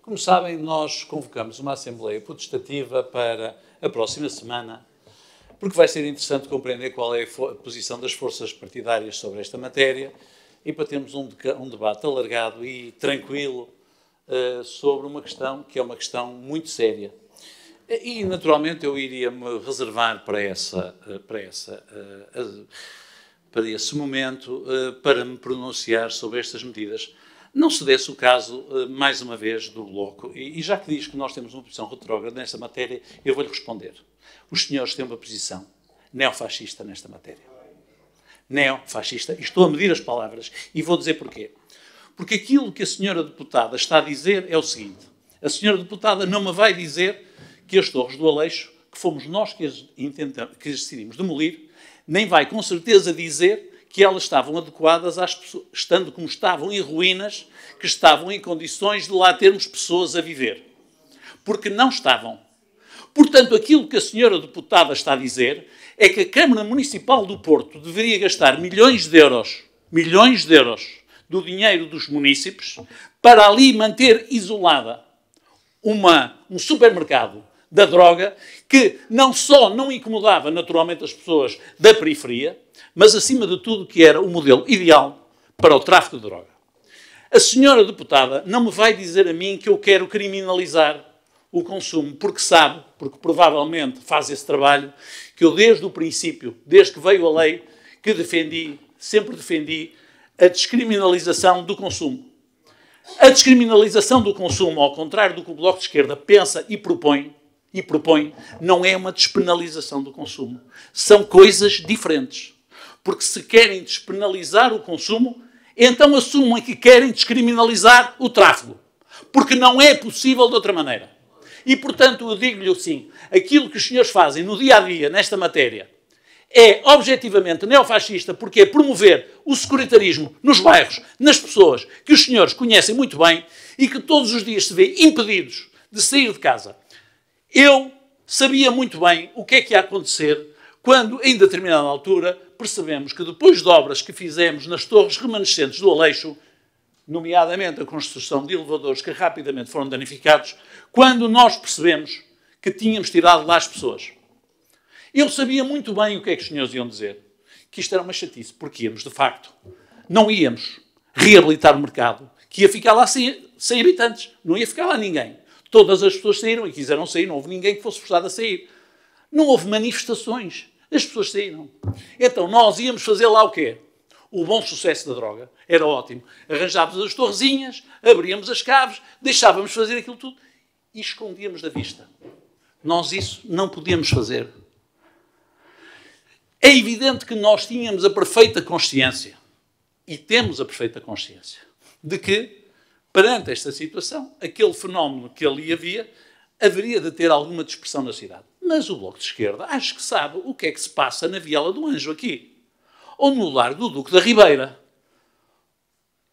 Como sabem, nós convocamos uma Assembleia Protestativa para a próxima semana, porque vai ser interessante compreender qual é a posição das forças partidárias sobre esta matéria e para termos um, um debate alargado e tranquilo uh, sobre uma questão que é uma questão muito séria. E, naturalmente, eu iria me reservar para, essa, eh, para, essa, eh, para esse momento para me pronunciar sobre estas medidas não se desse o caso, eh, mais uma vez, do Bloco. E, e já que diz que nós temos uma posição retrógrada nesta matéria, eu vou-lhe responder. Os senhores têm uma posição neofascista nesta matéria. Neofascista. E estou a medir as palavras e vou dizer porquê. Porque aquilo que a senhora deputada está a dizer é o seguinte. A senhora deputada não me vai dizer que as torres do Aleixo, que fomos nós que as, que as decidimos demolir, nem vai com certeza dizer que elas estavam adequadas às pessoas, estando como estavam em ruínas, que estavam em condições de lá termos pessoas a viver. Porque não estavam. Portanto, aquilo que a senhora deputada está a dizer é que a Câmara Municipal do Porto deveria gastar milhões de euros, milhões de euros do dinheiro dos munícipes para ali manter isolada uma, um supermercado, da droga, que não só não incomodava naturalmente as pessoas da periferia, mas acima de tudo que era o modelo ideal para o tráfico de droga. A senhora deputada não me vai dizer a mim que eu quero criminalizar o consumo, porque sabe, porque provavelmente faz esse trabalho, que eu desde o princípio, desde que veio a lei, que defendi, sempre defendi a descriminalização do consumo. A descriminalização do consumo, ao contrário do que o Bloco de Esquerda pensa e propõe, e propõe não é uma despenalização do consumo. São coisas diferentes. Porque se querem despenalizar o consumo, então assumam que querem descriminalizar o tráfego. Porque não é possível de outra maneira. E, portanto, eu digo-lhe assim: aquilo que os senhores fazem no dia a dia, nesta matéria, é objetivamente neofascista porque é promover o securitarismo nos bairros, nas pessoas que os senhores conhecem muito bem e que todos os dias se vê impedidos de sair de casa eu sabia muito bem o que é que ia acontecer quando, em determinada altura, percebemos que depois de obras que fizemos nas torres remanescentes do Aleixo, nomeadamente a construção de elevadores que rapidamente foram danificados, quando nós percebemos que tínhamos tirado lá as pessoas. Eu sabia muito bem o que é que os senhores iam dizer. Que isto era uma chatice, porque íamos, de facto, não íamos reabilitar o mercado, que ia ficar lá sem, sem habitantes, não ia ficar lá ninguém. Todas as pessoas saíram e quiseram sair, não houve ninguém que fosse forçado a sair. Não houve manifestações, as pessoas saíram. Então nós íamos fazer lá o quê? O bom sucesso da droga era ótimo. Arranjávamos as torrezinhas, abríamos as caves, deixávamos fazer aquilo tudo e escondíamos da vista. Nós isso não podíamos fazer. É evidente que nós tínhamos a perfeita consciência, e temos a perfeita consciência, de que perante esta situação, aquele fenómeno que ali havia haveria de ter alguma dispersão na cidade. Mas o Bloco de Esquerda acho que sabe o que é que se passa na Viela do Anjo aqui, ou no lar do Duque da Ribeira.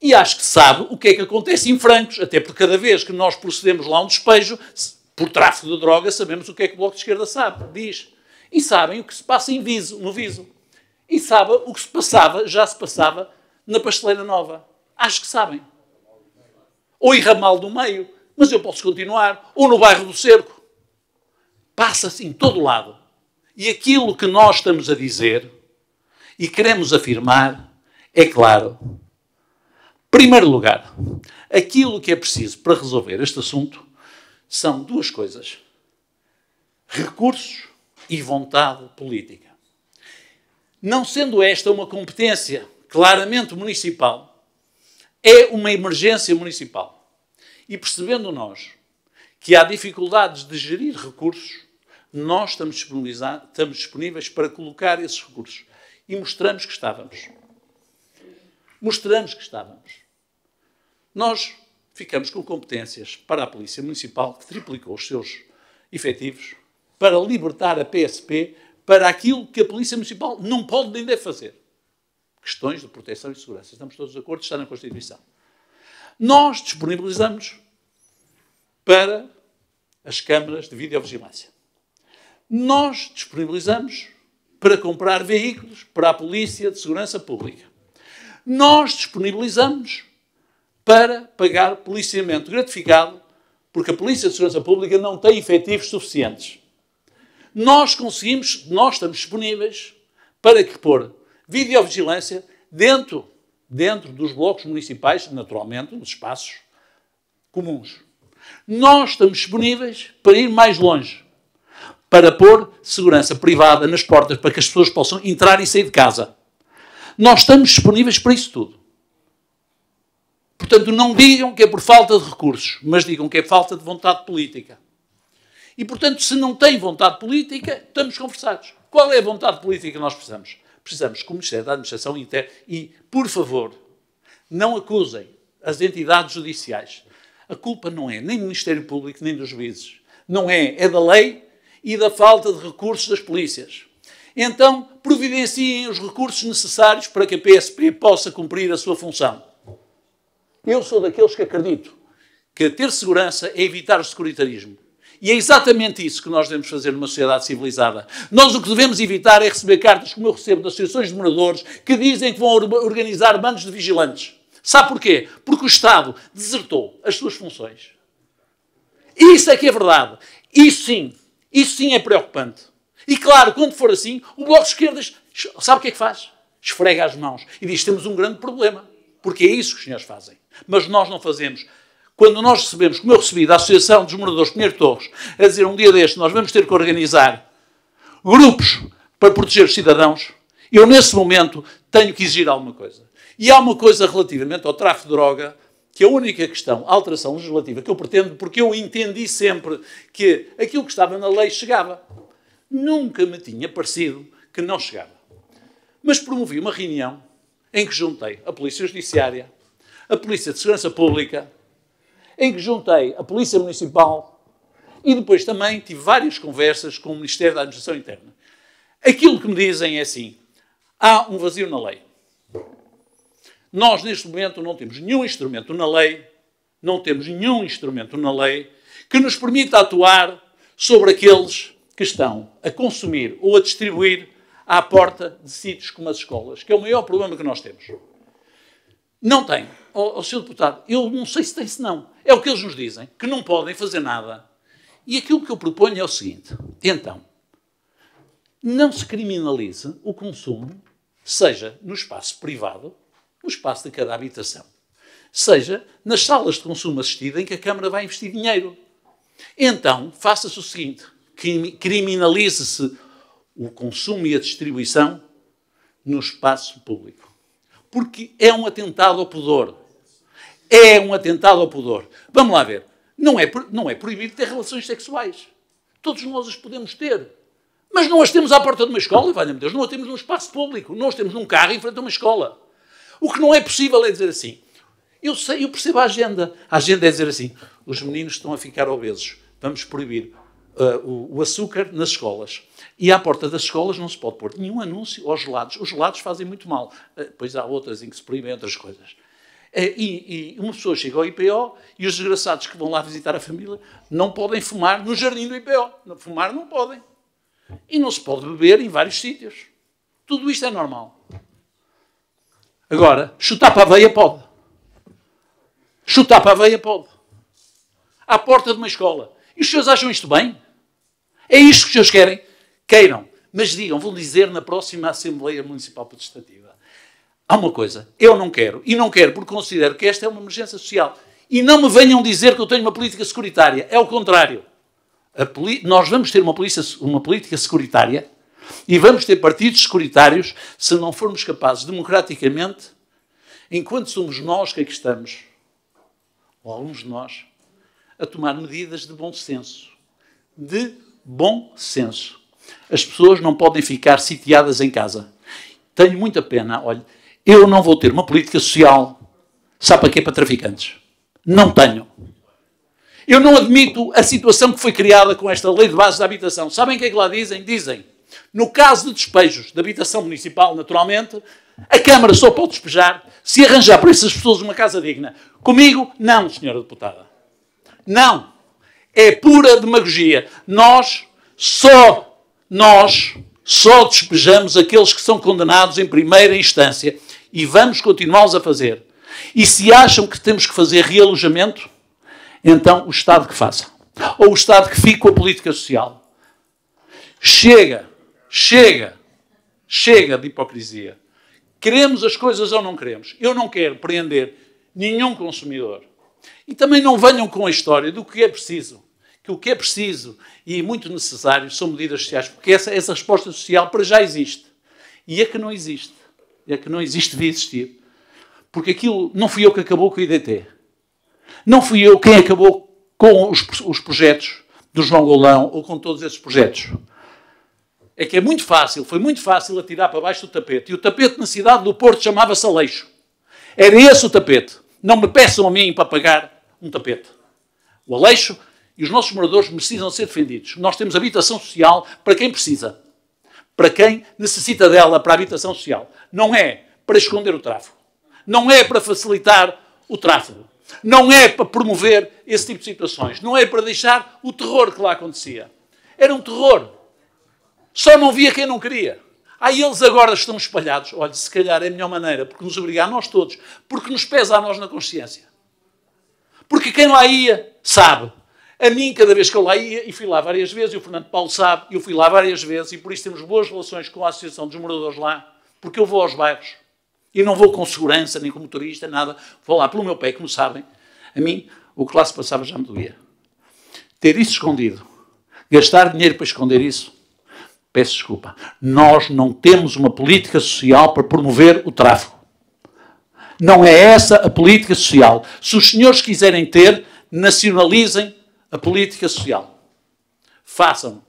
E acho que sabe o que é que acontece em Francos, até porque cada vez que nós procedemos lá a um despejo, por tráfico de droga, sabemos o que é que o Bloco de Esquerda sabe, diz. E sabem o que se passa em Viso, no Viso. E sabem o que se passava, já se passava na Pasteleira Nova. Acho que sabem ou em Ramal do Meio, mas eu posso continuar, ou no bairro do Cerco. Passa-se em todo lado. E aquilo que nós estamos a dizer e queremos afirmar é claro. Primeiro lugar, aquilo que é preciso para resolver este assunto são duas coisas: recursos e vontade política. Não sendo esta uma competência claramente municipal, é uma emergência municipal. E percebendo nós que há dificuldades de gerir recursos, nós estamos, estamos disponíveis para colocar esses recursos. E mostramos que estávamos. Mostramos que estávamos. Nós ficamos com competências para a Polícia Municipal, que triplicou os seus efetivos, para libertar a PSP para aquilo que a Polícia Municipal não pode nem deve fazer questões de proteção e segurança. Estamos todos de acordo, está na Constituição. Nós disponibilizamos para as câmaras de videovigilância. Nós disponibilizamos para comprar veículos para a Polícia de Segurança Pública. Nós disponibilizamos para pagar policiamento gratificado, porque a Polícia de Segurança Pública não tem efetivos suficientes. Nós conseguimos, nós estamos disponíveis para que pôr videovigilância dentro, dentro dos blocos municipais, naturalmente, nos espaços comuns. Nós estamos disponíveis para ir mais longe, para pôr segurança privada nas portas para que as pessoas possam entrar e sair de casa. Nós estamos disponíveis para isso tudo. Portanto, não digam que é por falta de recursos, mas digam que é falta de vontade política. E, portanto, se não tem vontade política, estamos conversados. Qual é a vontade política que nós precisamos? precisamos que o Ministério da Administração Interna, e, por favor, não acusem as entidades judiciais. A culpa não é nem do Ministério Público, nem dos juízes. Não é, é da lei e da falta de recursos das polícias. Então, providenciem os recursos necessários para que a PSP possa cumprir a sua função. Eu sou daqueles que acredito que ter segurança é evitar o securitarismo. E é exatamente isso que nós devemos fazer numa sociedade civilizada. Nós o que devemos evitar é receber cartas, como eu recebo, das associações de moradores, que dizem que vão organizar bandos de vigilantes. Sabe porquê? Porque o Estado desertou as suas funções. Isso é que é verdade. Isso sim, isso sim é preocupante. E claro, quando for assim, o Bloco de Esquerdas sabe o que é que faz? Esfrega as mãos e diz: temos um grande problema. Porque é isso que os senhores fazem. Mas nós não fazemos. Quando nós recebemos, como eu recebi da Associação dos Moradores Pinheiro Torres, a dizer um dia deste nós vamos ter que organizar grupos para proteger os cidadãos, eu nesse momento tenho que exigir alguma coisa. E há uma coisa relativamente ao tráfico de droga que a única questão, a alteração legislativa que eu pretendo, porque eu entendi sempre que aquilo que estava na lei chegava. Nunca me tinha parecido que não chegava. Mas promovi uma reunião em que juntei a Polícia Judiciária, a Polícia de Segurança Pública, em que juntei a Polícia Municipal e depois também tive várias conversas com o Ministério da Administração Interna. Aquilo que me dizem é assim: há um vazio na lei. Nós, neste momento, não temos nenhum instrumento na lei, não temos nenhum instrumento na lei que nos permita atuar sobre aqueles que estão a consumir ou a distribuir à porta de sítios como as escolas, que é o maior problema que nós temos. Não tem. o oh, Sr. Deputado, eu não sei se tem, se não. É o que eles nos dizem, que não podem fazer nada. E aquilo que eu proponho é o seguinte: então, não se criminalize o consumo, seja no espaço privado, no espaço de cada habitação, seja nas salas de consumo assistido em que a Câmara vai investir dinheiro. Então, faça-se o seguinte: criminalize-se o consumo e a distribuição no espaço público porque é um atentado ao pudor. É um atentado ao pudor. Vamos lá ver. Não é, não é proibido ter relações sexuais. Todos nós as podemos ter. Mas não as temos à porta de uma escola, valha-me Deus, não as temos num espaço público, não as temos num carro em frente a uma escola. O que não é possível é dizer assim. Eu sei, eu percebo a agenda. A agenda é dizer assim: os meninos estão a ficar obesos, vamos proibir uh, o, açúcar nas escolas. E à porta das escolas não se pode pôr nenhum anúncio aos gelados. Os gelados fazem muito mal. Uh, pois há outras em que se proíbem outras coisas. Eh, e, e, uma pessoa chega ao IPO e os desgraçados que vão lá visitar a família não podem fumar no jardim do IPO. Fumar não podem. E não se pode beber em vários sítios. Tudo isto é normal. Agora, chutar para a veia pode. Chutar para a veia pode. À porta de uma escola. E os senhores acham isto bem? É isto que os senhores querem? Queiram. Mas digam, vou dizer na próxima Assembleia Municipal Protestativa. Há uma coisa, eu não quero, e não quero porque considero que esta é uma emergência social. E não me venham dizer que eu tenho uma política securitária. É o contrário. Nós vamos ter uma, polícia, uma política securitária e vamos ter partidos securitários se não formos capazes, democraticamente, enquanto somos nós que aqui estamos, ou alguns de nós, a tomar medidas de bom senso. De bom senso. As pessoas não podem ficar sitiadas em casa. Tenho muita pena, olha, eu não vou ter uma política social, sabe para quê? Para traficantes. Não tenho. Eu não admito a situação que foi criada com esta lei de base da habitação. Sabem o que é que lá dizem? Dizem, no caso de despejos de habitação municipal, naturalmente, a Câmara só pode despejar se arranjar para essas pessoas uma casa digna. Comigo, não, senhora deputada. Não. É pura demagogia. Nós, só nós, só despejamos aqueles que são condenados em primeira instância e vamos continuá-los a fazer. E se acham que temos que fazer realojamento, então o Estado que faça. Ou o Estado que fique com a política social. Chega, chega, chega de hipocrisia. Queremos as coisas ou não queremos? Eu não quero prender nenhum consumidor e também não venham com a história do que é preciso. Que o que é preciso e muito necessário são medidas sociais, porque essa, essa resposta social para já existe. E é que não existe. É que não existe, devia existir. Porque aquilo não fui eu que acabou com o IDT. Não fui eu quem acabou com os, os projetos do João Golão ou com todos esses projetos. É que é muito fácil, foi muito fácil atirar para baixo do tapete. E o tapete na cidade do Porto chamava-se Aleixo. Era esse o tapete. Não me peçam a mim para pagar um tapete. O Aleixo e os nossos moradores precisam ser defendidos. Nós temos habitação social para quem precisa, para quem necessita dela para a habitação social. Não é para esconder o tráfego, não é para facilitar o tráfego, não é para promover esse tipo de situações, não é para deixar o terror que lá acontecia. Era um terror. Só não via quem não queria. Aí eles agora estão espalhados. Olha, se calhar é a melhor maneira, porque nos obriga a nós todos, porque nos pesa a nós na consciência. Porque quem lá ia sabe. A mim, cada vez que eu lá ia, e fui lá várias vezes, e o Fernando Paulo sabe, eu fui lá várias vezes, e por isso temos boas relações com a Associação dos Moradores lá, porque eu vou aos bairros. E não vou com segurança, nem como turista, nada. Vou lá pelo meu pé, como sabem. A mim, o que lá se passava já me doía. Ter isso escondido, gastar dinheiro para esconder isso, Peço desculpa. Nós não temos uma política social para promover o tráfico. Não é essa a política social. Se os senhores quiserem ter, nacionalizem a política social. Façam.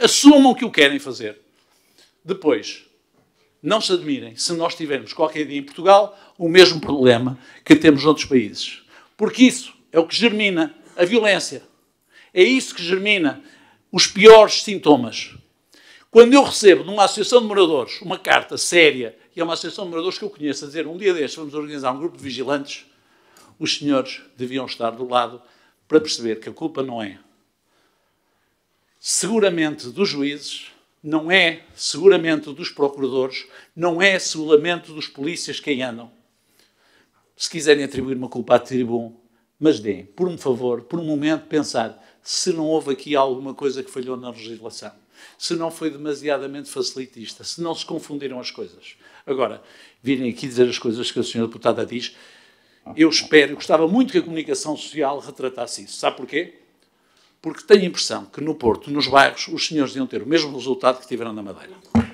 Assumam que o querem fazer. Depois, não se admirem se nós tivermos qualquer dia em Portugal o mesmo problema que temos noutros países. Porque isso é o que germina a violência. É isso que germina os piores sintomas. Quando eu recebo numa associação de moradores uma carta séria, e é uma associação de moradores que eu conheço, a dizer um dia destes vamos organizar um grupo de vigilantes, os senhores deviam estar do lado para perceber que a culpa não é seguramente dos juízes, não é seguramente dos procuradores, não é seguramente dos polícias que andam. Se quiserem atribuir uma culpa, tribuna, mas deem, por um favor, por um momento, pensar se não houve aqui alguma coisa que falhou na legislação, se não foi demasiadamente facilitista, se não se confundiram as coisas. Agora, virem aqui dizer as coisas que a senhora deputada diz, eu espero, gostava muito que a comunicação social retratasse isso. Sabe porquê? Porque tenho a impressão que no Porto, nos bairros, os senhores iam ter o mesmo resultado que tiveram na Madeira.